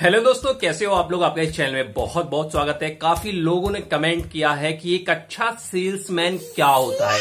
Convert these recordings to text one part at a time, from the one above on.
hello दोस्तों कैसे हो आप लोग आपके इस चैनल में बहुत बहुत स्वागत है काफी लोगों ने कमेंट किया है कि एक अच्छा सेल्समैन क्या होता है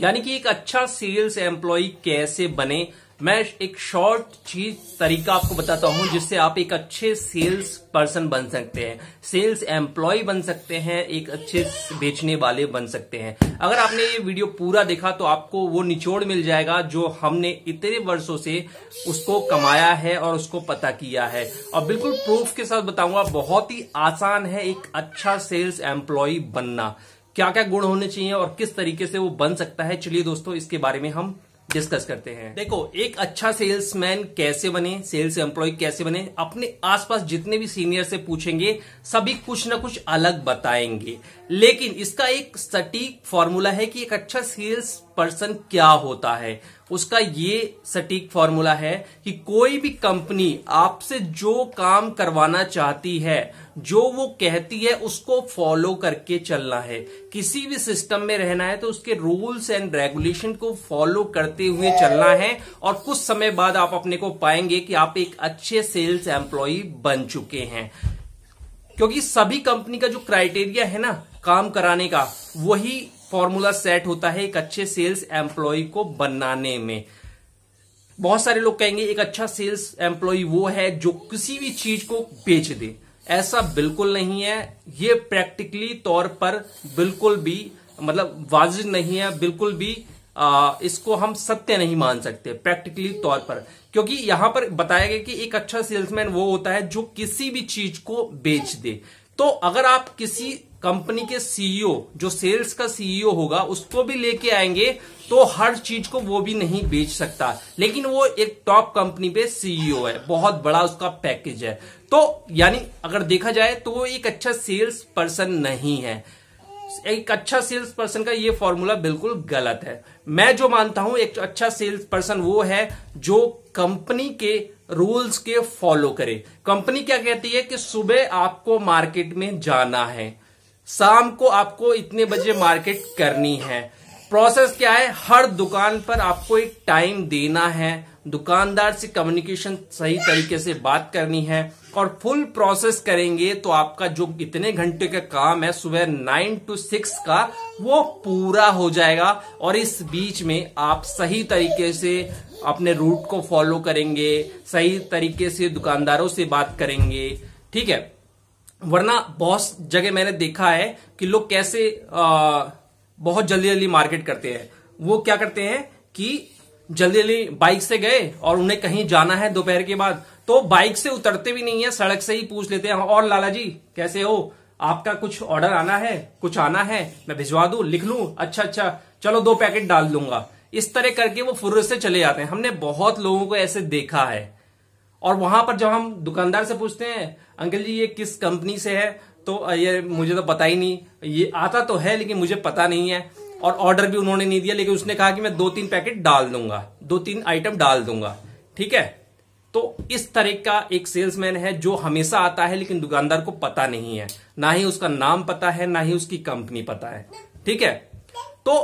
यानी कि एक अच्छा सेल्स एम्प्लॉय कैसे बने मैं एक शॉर्ट चीज तरीका आपको बताता हूं जिससे आप एक अच्छे सेल्स पर्सन बन सकते हैं सेल्स एम्प्लॉय बन सकते हैं एक अच्छे बेचने वाले बन सकते हैं अगर आपने ये वीडियो पूरा देखा तो आपको वो निचोड़ मिल जाएगा जो हमने इतने वर्षों से उसको कमाया है और उसको पता किया है और बिल्कुल प्रूफ के साथ बताऊंगा बहुत ही आसान है एक अच्छा सेल्स एम्प्लॉय बनना क्या क्या गुण होने चाहिए और किस तरीके से वो बन सकता है चलिए दोस्तों इसके बारे में हम डिस्कस करते हैं देखो एक अच्छा सेल्समैन कैसे बने सेल्स एम्प्लॉय कैसे बने अपने आसपास जितने भी सीनियर से पूछेंगे सभी कुछ ना कुछ अलग बताएंगे लेकिन इसका एक सटीक फॉर्मूला है कि एक अच्छा सेल्स पर्सन क्या होता है उसका ये सटीक फॉर्मूला है कि कोई भी कंपनी आपसे जो काम करवाना चाहती है जो वो कहती है उसको फॉलो करके चलना है किसी भी सिस्टम में रहना है तो उसके रूल्स एंड रेगुलेशन को फॉलो करते हुए चलना है और कुछ समय बाद आप अपने को पाएंगे कि आप एक अच्छे सेल्स एम्प्लॉय बन चुके हैं क्योंकि सभी कंपनी का जो क्राइटेरिया है ना काम कराने का वही फॉर्मूला सेट होता है एक अच्छे सेल्स एम्प्लॉय को बनाने में बहुत सारे लोग कहेंगे एक अच्छा सेल्स एम्प्लॉय वो है जो किसी भी चीज को बेच दे ऐसा बिल्कुल नहीं है ये प्रैक्टिकली तौर पर बिल्कुल भी मतलब वाजिब नहीं है बिल्कुल भी आ, इसको हम सत्य नहीं मान सकते प्रैक्टिकली तौर पर क्योंकि यहां पर बताया गया कि एक अच्छा सेल्समैन वो होता है जो किसी भी चीज को बेच दे तो अगर आप किसी कंपनी के सीईओ e जो सेल्स का सीईओ e होगा उसको भी लेके आएंगे तो हर चीज को वो भी नहीं बेच सकता लेकिन वो एक टॉप कंपनी पे सीईओ e है बहुत बड़ा उसका पैकेज है तो यानी अगर देखा जाए तो वो एक अच्छा सेल्स पर्सन नहीं है एक अच्छा सेल्स पर्सन का ये फॉर्मूला बिल्कुल गलत है मैं जो मानता हूं एक अच्छा सेल्स पर्सन वो है जो कंपनी के रूल्स के फॉलो करे कंपनी क्या कहती है कि सुबह आपको मार्केट में जाना है शाम को आपको इतने बजे मार्केट करनी है प्रोसेस क्या है हर दुकान पर आपको एक टाइम देना है दुकानदार से कम्युनिकेशन सही तरीके से बात करनी है और फुल प्रोसेस करेंगे तो आपका जो इतने घंटे का काम है सुबह नाइन टू सिक्स का वो पूरा हो जाएगा और इस बीच में आप सही तरीके से अपने रूट को फॉलो करेंगे सही तरीके से दुकानदारों से बात करेंगे ठीक है वरना बहुत जगह मैंने देखा है कि लोग कैसे आ, बहुत जल्दी जल्दी मार्केट करते हैं वो क्या करते हैं कि जल्दी जल्दी बाइक से गए और उन्हें कहीं जाना है दोपहर के बाद तो बाइक से उतरते भी नहीं है सड़क से ही पूछ लेते हैं और लाला जी कैसे हो आपका कुछ ऑर्डर आना है कुछ आना है मैं भिजवा दू लिख लू अच्छा अच्छा चलो दो पैकेट डाल दूंगा इस तरह करके वो फुर्र से चले जाते हैं हमने बहुत लोगों को ऐसे देखा है और वहां पर जब हम दुकानदार से पूछते हैं अंकल जी ये किस कंपनी से है तो ये मुझे तो पता ही नहीं ये आता तो है लेकिन मुझे पता नहीं है और ऑर्डर भी उन्होंने नहीं दिया लेकिन उसने कहा कि मैं दो तीन पैकेट डाल दूंगा दो तीन आइटम डाल दूंगा ठीक है तो इस तरह का एक सेल्समैन है जो हमेशा आता है लेकिन दुकानदार को पता नहीं है ना ही उसका नाम पता है ना ही उसकी कंपनी पता है ठीक है तो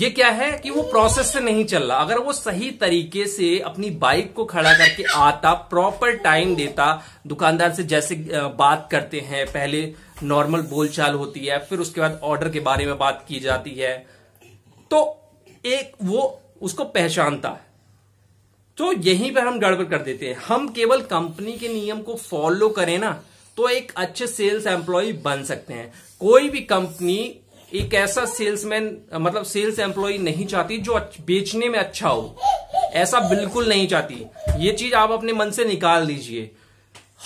ये क्या है कि वो प्रोसेस से नहीं चल रहा अगर वो सही तरीके से अपनी बाइक को खड़ा करके आता प्रॉपर टाइम देता दुकानदार से जैसे बात करते हैं पहले नॉर्मल बोलचाल होती है फिर उसके बाद ऑर्डर के बारे में बात की जाती है तो एक वो उसको पहचानता है तो यहीं पर हम गड़बड़ कर देते हैं हम केवल कंपनी के नियम को फॉलो करें ना तो एक अच्छे सेल्स एम्प्लॉय बन सकते हैं कोई भी कंपनी एक ऐसा सेल्समैन मतलब सेल्स एम्प्लॉय नहीं चाहती जो बेचने में अच्छा हो ऐसा बिल्कुल नहीं चाहती ये चीज आप अपने मन से निकाल दीजिए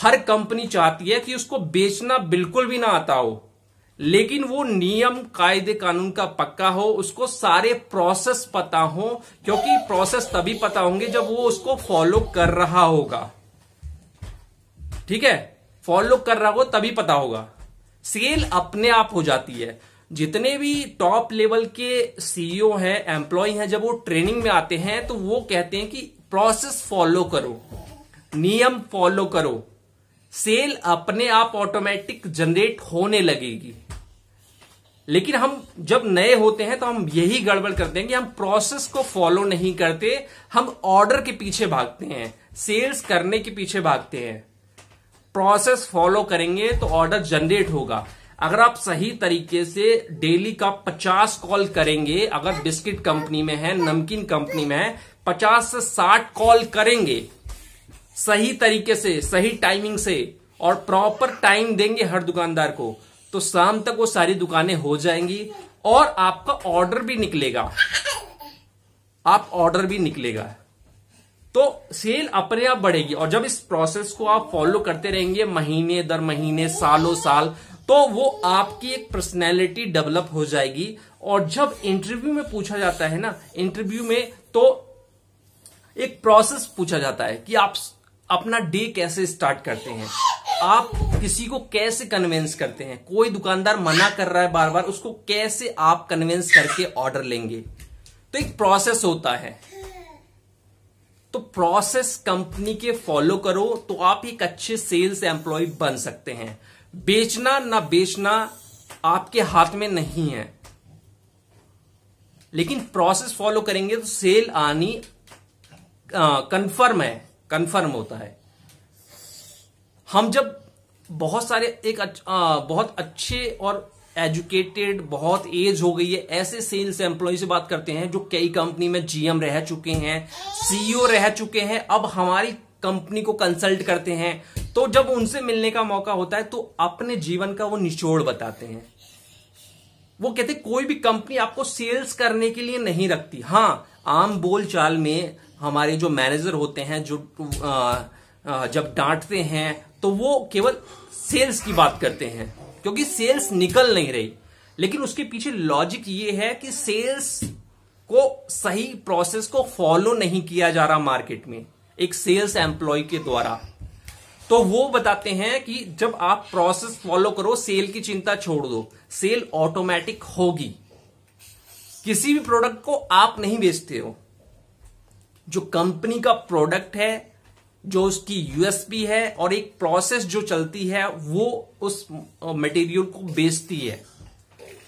हर कंपनी चाहती है कि उसको बेचना बिल्कुल भी ना आता हो लेकिन वो नियम कायदे कानून का पक्का हो उसको सारे प्रोसेस पता हो क्योंकि प्रोसेस तभी पता होंगे जब वो उसको फॉलो कर रहा होगा ठीक है फॉलो कर रहा हो तभी पता होगा सेल अपने आप हो जाती है जितने भी टॉप लेवल के सीईओ e हैं एम्प्लॉय हैं जब वो ट्रेनिंग में आते हैं तो वो कहते हैं कि प्रोसेस फॉलो करो नियम फॉलो करो सेल अपने आप ऑटोमेटिक जनरेट होने लगेगी लेकिन हम जब नए होते हैं तो हम यही गड़बड़ करते हैं कि हम प्रोसेस को फॉलो नहीं करते हम ऑर्डर के पीछे भागते हैं सेल्स करने के पीछे भागते हैं प्रोसेस फॉलो करेंगे तो ऑर्डर जनरेट होगा अगर आप सही तरीके से डेली का 50 कॉल करेंगे अगर बिस्किट कंपनी में है नमकीन कंपनी में है 50 से 60 कॉल करेंगे सही तरीके से सही टाइमिंग से और प्रॉपर टाइम देंगे हर दुकानदार को तो शाम तक वो सारी दुकानें हो जाएंगी और आपका ऑर्डर भी निकलेगा आप ऑर्डर भी निकलेगा तो सेल अपने आप बढ़ेगी और जब इस प्रोसेस को आप फॉलो करते रहेंगे महीने दर महीने सालों साल तो वो आपकी एक पर्सनैलिटी डेवलप हो जाएगी और जब इंटरव्यू में पूछा जाता है ना इंटरव्यू में तो एक प्रोसेस पूछा जाता है कि आप अपना डे कैसे स्टार्ट करते हैं आप किसी को कैसे कन्विंस करते हैं कोई दुकानदार मना कर रहा है बार बार उसको कैसे आप कन्विंस करके ऑर्डर लेंगे तो एक प्रोसेस होता है तो प्रोसेस कंपनी के फॉलो करो तो आप एक अच्छे सेल्स एम्प्लॉय बन सकते हैं बेचना ना बेचना आपके हाथ में नहीं है लेकिन प्रोसेस फॉलो करेंगे तो सेल आनी कंफर्म है कंफर्म होता है हम जब बहुत सारे एक अच, आ, बहुत अच्छे और एजुकेटेड बहुत एज हो गई है ऐसे सेल्स एम्प्लॉय से बात करते हैं जो कई कंपनी में जीएम रह चुके हैं सीईओ e रह चुके हैं अब हमारी कंपनी को कंसल्ट करते हैं तो जब उनसे मिलने का मौका होता है तो अपने जीवन का वो निचोड़ बताते हैं वो कहते कोई भी कंपनी आपको सेल्स करने के लिए नहीं रखती हाँ आम बोलचाल में हमारे जो मैनेजर होते हैं जो आ, आ, जब डांटते हैं तो वो केवल सेल्स की बात करते हैं क्योंकि सेल्स निकल नहीं रही लेकिन उसके पीछे लॉजिक ये है कि सेल्स को सही प्रोसेस को फॉलो नहीं किया जा रहा मार्केट में एक सेल्स एम्प्लॉय के द्वारा तो वो बताते हैं कि जब आप प्रोसेस फॉलो करो सेल की चिंता छोड़ दो सेल ऑटोमेटिक होगी किसी भी प्रोडक्ट को आप नहीं बेचते हो जो कंपनी का प्रोडक्ट है जो उसकी यूएसपी है और एक प्रोसेस जो चलती है वो उस मटेरियल को बेचती है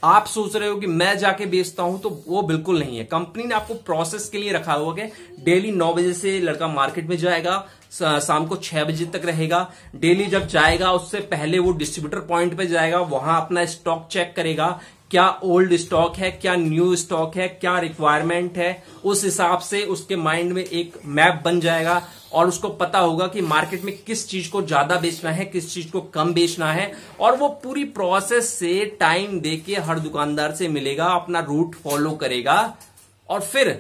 आप सोच रहे हो कि मैं जाके बेचता हूं तो वो बिल्कुल नहीं है कंपनी ने आपको प्रोसेस के लिए रखा हुआ है डेली नौ बजे से लड़का मार्केट में जाएगा शाम को छह बजे तक रहेगा डेली जब जाएगा उससे पहले वो डिस्ट्रीब्यूटर पॉइंट पे जाएगा वहां अपना स्टॉक चेक करेगा क्या ओल्ड स्टॉक है क्या न्यू स्टॉक है क्या रिक्वायरमेंट है उस हिसाब से उसके माइंड में एक मैप बन जाएगा और उसको पता होगा कि मार्केट में किस चीज को ज्यादा बेचना है किस चीज को कम बेचना है और वो पूरी प्रोसेस से टाइम देके हर दुकानदार से मिलेगा अपना रूट फॉलो करेगा और फिर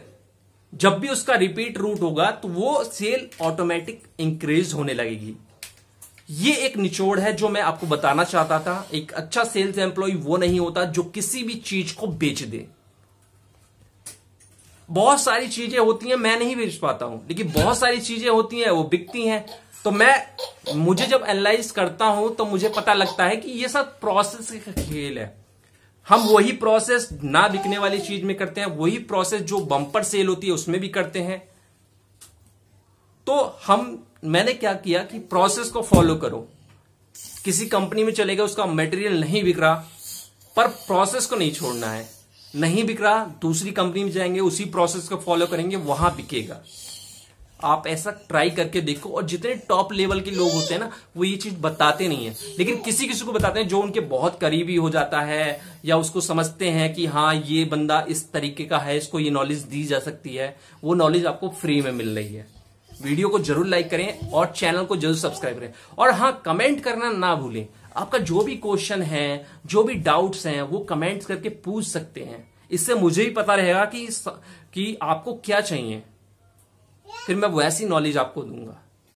जब भी उसका रिपीट रूट होगा तो वो सेल ऑटोमेटिक इंक्रीज होने लगेगी ये एक निचोड़ है जो मैं आपको बताना चाहता था एक अच्छा सेल्स एम्प्लॉय वो नहीं होता जो किसी भी चीज को बेच दे बहुत सारी चीजें होती हैं मैं नहीं बेच पाता हूं लेकिन बहुत सारी चीजें होती हैं वो बिकती हैं तो मैं मुझे जब एनालाइज करता हूं तो मुझे पता लगता है कि ये सब प्रोसेस का खेल है हम वही प्रोसेस ना बिकने वाली चीज में करते हैं वही प्रोसेस जो बंपर सेल होती है उसमें भी करते हैं तो हम मैंने क्या किया कि प्रोसेस को फॉलो करो किसी कंपनी में चलेगा उसका मटेरियल नहीं बिक रहा पर प्रोसेस को नहीं छोड़ना है नहीं बिक रहा दूसरी कंपनी में जाएंगे उसी प्रोसेस को फॉलो करेंगे वहां बिकेगा आप ऐसा ट्राई करके देखो और जितने टॉप लेवल के लोग होते हैं ना वो ये चीज बताते नहीं है लेकिन किसी किसी को बताते हैं जो उनके बहुत करीबी हो जाता है या उसको समझते हैं कि हाँ ये बंदा इस तरीके का है इसको ये नॉलेज दी जा सकती है वो नॉलेज आपको फ्री में मिल रही है वीडियो को जरूर लाइक करें और चैनल को जरूर सब्सक्राइब करें और हाँ कमेंट करना ना भूलें आपका जो भी क्वेश्चन है जो भी डाउट्स हैं वो कमेंट्स करके पूछ सकते हैं इससे मुझे भी पता रहेगा कि कि आपको क्या चाहिए फिर मैं वैसी नॉलेज आपको दूंगा